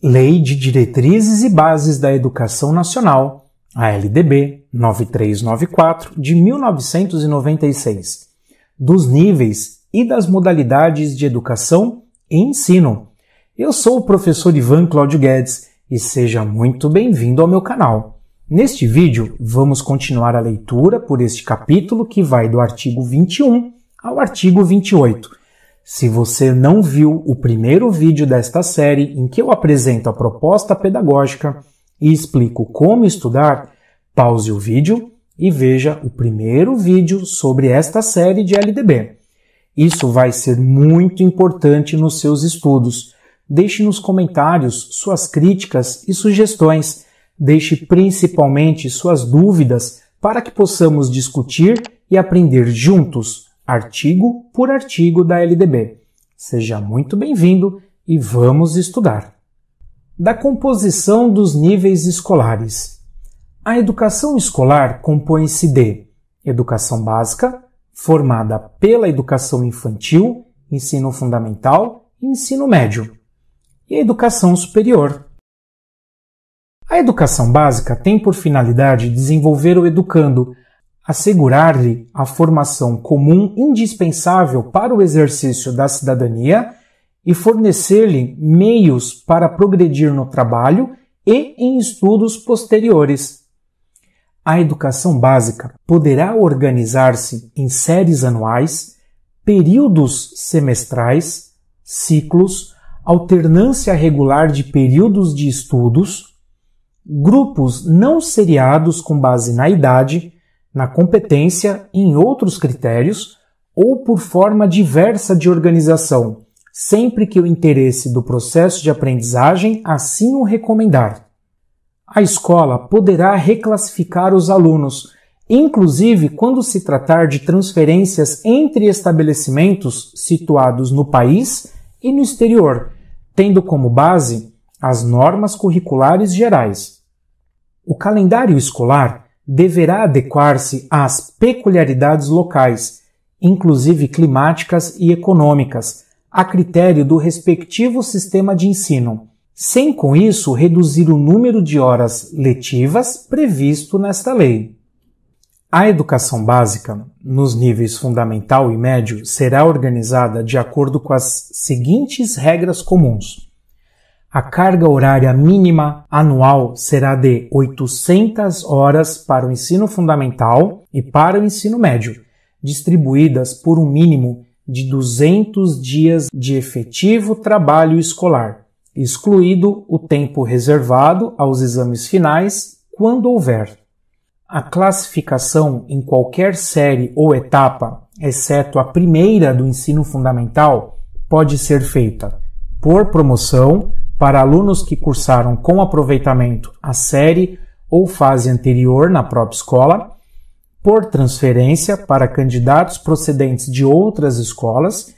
Lei de Diretrizes e Bases da Educação Nacional, a LDB 9394 de 1996, dos níveis e das modalidades de educação e ensino. Eu sou o professor Ivan Cláudio Guedes e seja muito bem-vindo ao meu canal. Neste vídeo, vamos continuar a leitura por este capítulo que vai do artigo 21 ao artigo 28 se você não viu o primeiro vídeo desta série, em que eu apresento a proposta pedagógica e explico como estudar, pause o vídeo e veja o primeiro vídeo sobre esta série de LDB. Isso vai ser muito importante nos seus estudos. Deixe nos comentários suas críticas e sugestões. Deixe principalmente suas dúvidas para que possamos discutir e aprender juntos artigo por artigo da LDB. Seja muito bem-vindo e vamos estudar. Da composição dos níveis escolares. A educação escolar compõe-se de educação básica, formada pela educação infantil, ensino fundamental e ensino médio, e a educação superior. A educação básica tem por finalidade desenvolver o educando assegurar-lhe a formação comum indispensável para o exercício da cidadania e fornecer-lhe meios para progredir no trabalho e em estudos posteriores. A educação básica poderá organizar-se em séries anuais, períodos semestrais, ciclos, alternância regular de períodos de estudos, grupos não seriados com base na idade, na competência, em outros critérios ou por forma diversa de organização, sempre que o interesse do processo de aprendizagem assim o recomendar. A escola poderá reclassificar os alunos, inclusive quando se tratar de transferências entre estabelecimentos situados no país e no exterior, tendo como base as normas curriculares gerais. O calendário escolar deverá adequar-se às peculiaridades locais, inclusive climáticas e econômicas, a critério do respectivo sistema de ensino, sem com isso reduzir o número de horas letivas previsto nesta lei. A educação básica, nos níveis fundamental e médio, será organizada de acordo com as seguintes regras comuns. A carga horária mínima anual será de 800 horas para o ensino fundamental e para o ensino médio, distribuídas por um mínimo de 200 dias de efetivo trabalho escolar, excluído o tempo reservado aos exames finais, quando houver. A classificação em qualquer série ou etapa, exceto a primeira do ensino fundamental, pode ser feita por promoção para alunos que cursaram com aproveitamento a série ou fase anterior na própria escola, por transferência para candidatos procedentes de outras escolas,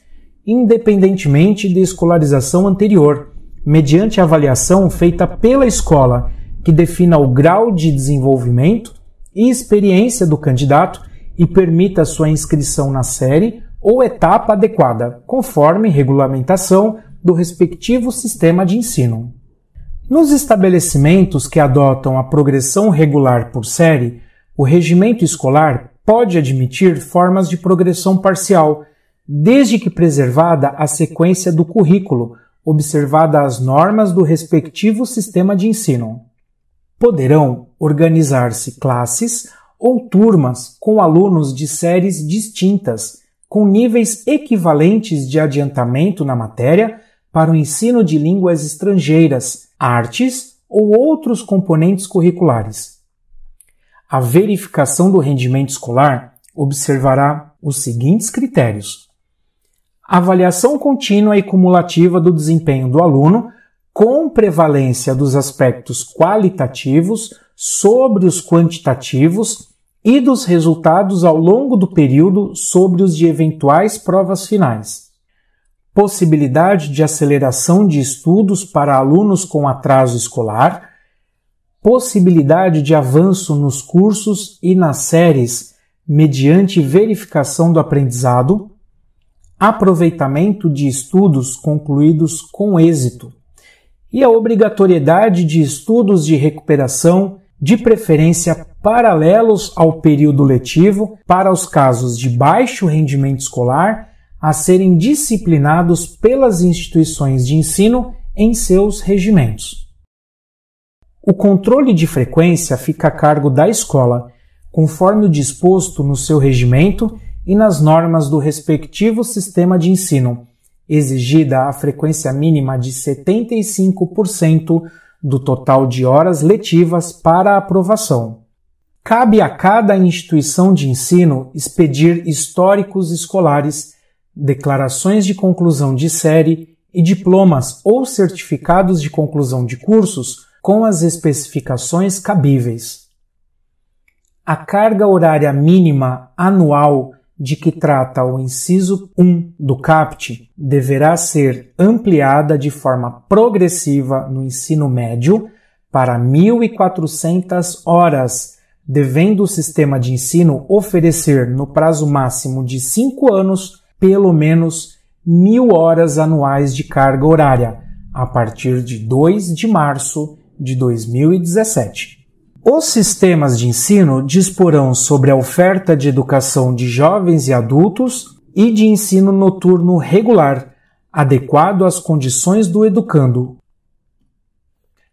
independentemente de escolarização anterior, mediante avaliação feita pela escola que defina o grau de desenvolvimento e experiência do candidato e permita sua inscrição na série ou etapa adequada, conforme regulamentação do respectivo sistema de ensino. Nos estabelecimentos que adotam a progressão regular por série, o regimento escolar pode admitir formas de progressão parcial, desde que preservada a sequência do currículo, observada as normas do respectivo sistema de ensino. Poderão organizar-se classes ou turmas com alunos de séries distintas, com níveis equivalentes de adiantamento na matéria para o ensino de línguas estrangeiras, artes ou outros componentes curriculares. A verificação do rendimento escolar observará os seguintes critérios: avaliação contínua e cumulativa do desempenho do aluno, com prevalência dos aspectos qualitativos sobre os quantitativos e dos resultados ao longo do período sobre os de eventuais provas finais possibilidade de aceleração de estudos para alunos com atraso escolar, possibilidade de avanço nos cursos e nas séries mediante verificação do aprendizado, aproveitamento de estudos concluídos com êxito e a obrigatoriedade de estudos de recuperação, de preferência paralelos ao período letivo, para os casos de baixo rendimento escolar a serem disciplinados pelas instituições de ensino em seus regimentos. O controle de frequência fica a cargo da escola, conforme o disposto no seu regimento e nas normas do respectivo sistema de ensino, exigida a frequência mínima de 75% do total de horas letivas para aprovação. Cabe a cada instituição de ensino expedir históricos escolares declarações de conclusão de série e diplomas ou certificados de conclusão de cursos com as especificações cabíveis. A carga horária mínima anual de que trata o inciso 1 do CAPT deverá ser ampliada de forma progressiva no ensino médio para 1.400 horas, devendo o sistema de ensino oferecer, no prazo máximo de 5 anos, pelo menos mil horas anuais de carga horária a partir de 2 de março de 2017. Os sistemas de ensino disporão sobre a oferta de educação de jovens e adultos e de ensino noturno regular, adequado às condições do educando.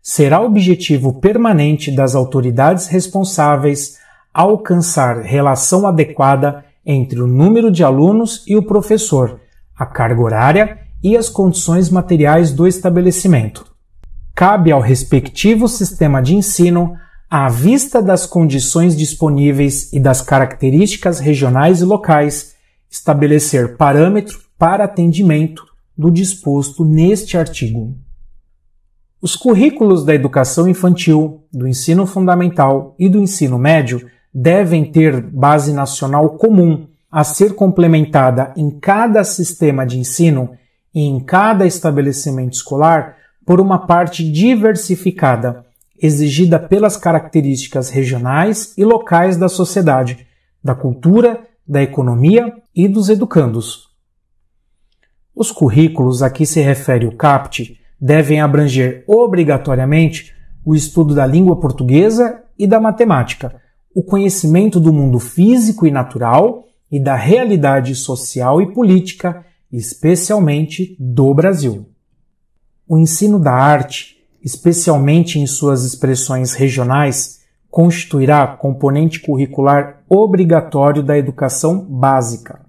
Será objetivo permanente das autoridades responsáveis alcançar relação adequada entre o número de alunos e o professor, a carga horária e as condições materiais do estabelecimento. Cabe ao respectivo sistema de ensino, à vista das condições disponíveis e das características regionais e locais, estabelecer parâmetro para atendimento do disposto neste artigo. Os currículos da educação infantil, do ensino fundamental e do ensino médio devem ter base nacional comum a ser complementada em cada sistema de ensino e em cada estabelecimento escolar por uma parte diversificada, exigida pelas características regionais e locais da sociedade, da cultura, da economia e dos educandos. Os currículos a que se refere o CAPT devem abranger obrigatoriamente o estudo da língua portuguesa e da matemática o conhecimento do mundo físico e natural e da realidade social e política, especialmente do Brasil. O ensino da arte, especialmente em suas expressões regionais, constituirá componente curricular obrigatório da educação básica.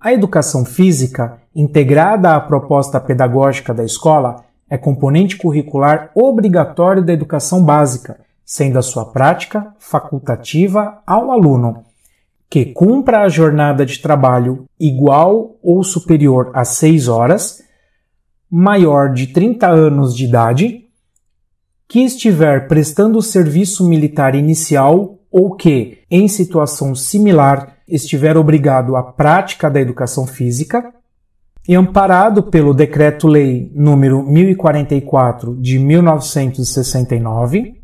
A educação física, integrada à proposta pedagógica da escola, é componente curricular obrigatório da educação básica sendo a sua prática facultativa ao aluno, que cumpra a jornada de trabalho igual ou superior a 6 horas, maior de 30 anos de idade, que estiver prestando serviço militar inicial ou que, em situação similar, estiver obrigado à prática da educação física, e amparado pelo Decreto-Lei número 1044 de 1969,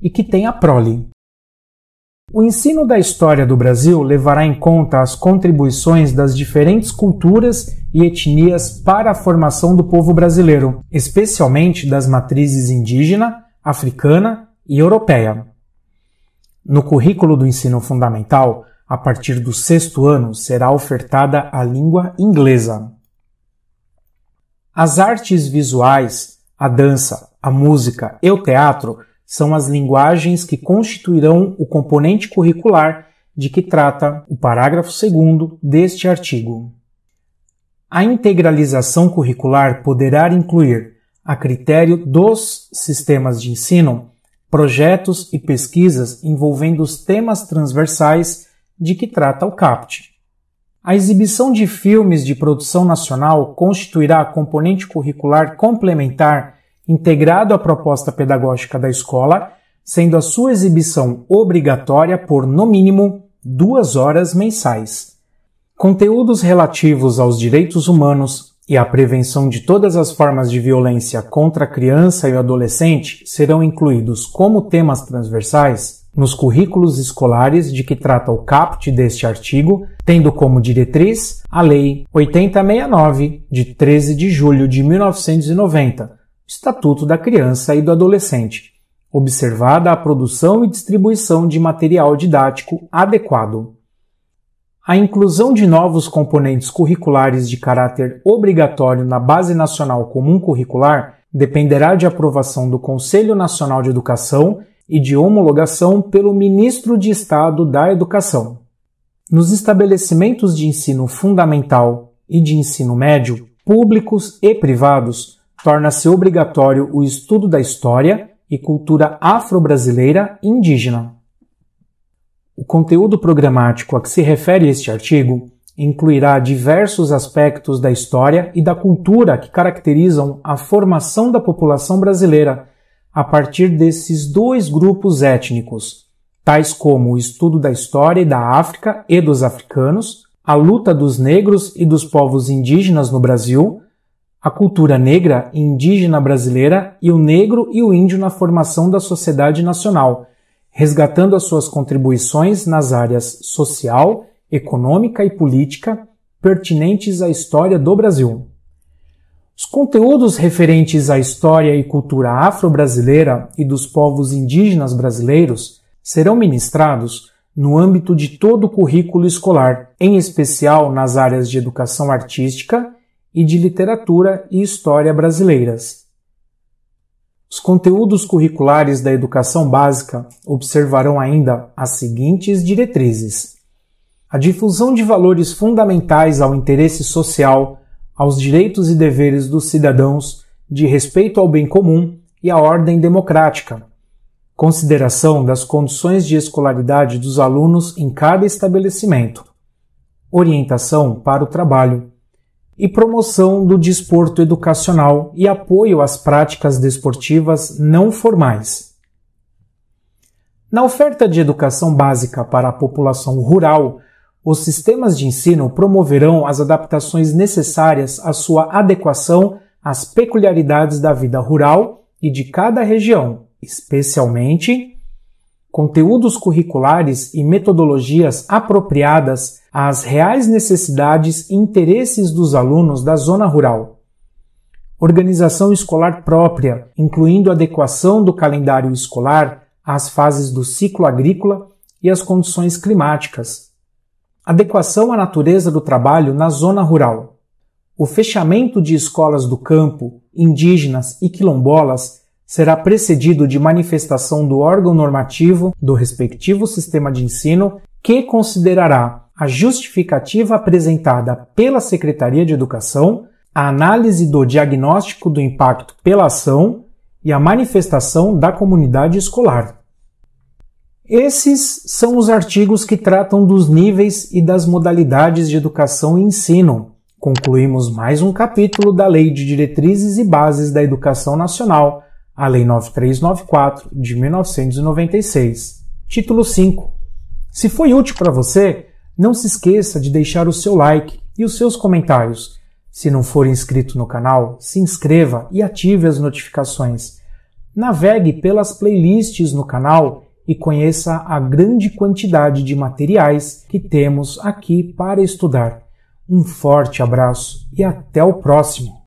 e que tem a prole. O ensino da história do Brasil levará em conta as contribuições das diferentes culturas e etnias para a formação do povo brasileiro, especialmente das matrizes indígena, africana e europeia. No currículo do ensino fundamental, a partir do sexto ano, será ofertada a língua inglesa. As artes visuais, a dança, a música e o teatro são as linguagens que constituirão o componente curricular de que trata o parágrafo 2 deste artigo. A integralização curricular poderá incluir, a critério dos sistemas de ensino, projetos e pesquisas envolvendo os temas transversais de que trata o CAPT. A exibição de filmes de produção nacional constituirá componente curricular complementar integrado à proposta pedagógica da escola, sendo a sua exibição obrigatória por, no mínimo, duas horas mensais. Conteúdos relativos aos direitos humanos e à prevenção de todas as formas de violência contra a criança e o adolescente serão incluídos como temas transversais nos currículos escolares de que trata o caput deste artigo, tendo como diretriz a Lei 8069, de 13 de julho de 1990, Estatuto da Criança e do Adolescente, observada a produção e distribuição de material didático adequado. A inclusão de novos componentes curriculares de caráter obrigatório na Base Nacional Comum Curricular dependerá de aprovação do Conselho Nacional de Educação e de homologação pelo Ministro de Estado da Educação. Nos estabelecimentos de ensino fundamental e de ensino médio, públicos e privados, torna-se obrigatório o estudo da história e cultura afro-brasileira indígena. O conteúdo programático a que se refere este artigo incluirá diversos aspectos da história e da cultura que caracterizam a formação da população brasileira a partir desses dois grupos étnicos, tais como o estudo da história da África e dos africanos, a luta dos negros e dos povos indígenas no Brasil a cultura negra e indígena brasileira e o negro e o índio na formação da sociedade nacional, resgatando as suas contribuições nas áreas social, econômica e política pertinentes à história do Brasil. Os conteúdos referentes à história e cultura afro-brasileira e dos povos indígenas brasileiros serão ministrados no âmbito de todo o currículo escolar, em especial nas áreas de educação artística e de literatura e história brasileiras. Os conteúdos curriculares da educação básica observarão ainda as seguintes diretrizes: a difusão de valores fundamentais ao interesse social, aos direitos e deveres dos cidadãos, de respeito ao bem comum e à ordem democrática, consideração das condições de escolaridade dos alunos em cada estabelecimento, orientação para o trabalho, e promoção do desporto educacional e apoio às práticas desportivas não formais. Na oferta de educação básica para a população rural, os sistemas de ensino promoverão as adaptações necessárias à sua adequação às peculiaridades da vida rural e de cada região, especialmente conteúdos curriculares e metodologias apropriadas às reais necessidades e interesses dos alunos da zona rural. Organização escolar própria, incluindo adequação do calendário escolar às fases do ciclo agrícola e às condições climáticas. Adequação à natureza do trabalho na zona rural. O fechamento de escolas do campo, indígenas e quilombolas será precedido de manifestação do órgão normativo do respectivo sistema de ensino, que considerará a justificativa apresentada pela Secretaria de Educação, a análise do diagnóstico do impacto pela ação e a manifestação da comunidade escolar. Esses são os artigos que tratam dos níveis e das modalidades de educação e ensino. Concluímos mais um capítulo da Lei de Diretrizes e Bases da Educação Nacional, a Lei 9394 de 1996, título 5. Se foi útil para você, não se esqueça de deixar o seu like e os seus comentários. Se não for inscrito no canal, se inscreva e ative as notificações. Navegue pelas playlists no canal e conheça a grande quantidade de materiais que temos aqui para estudar. Um forte abraço e até o próximo!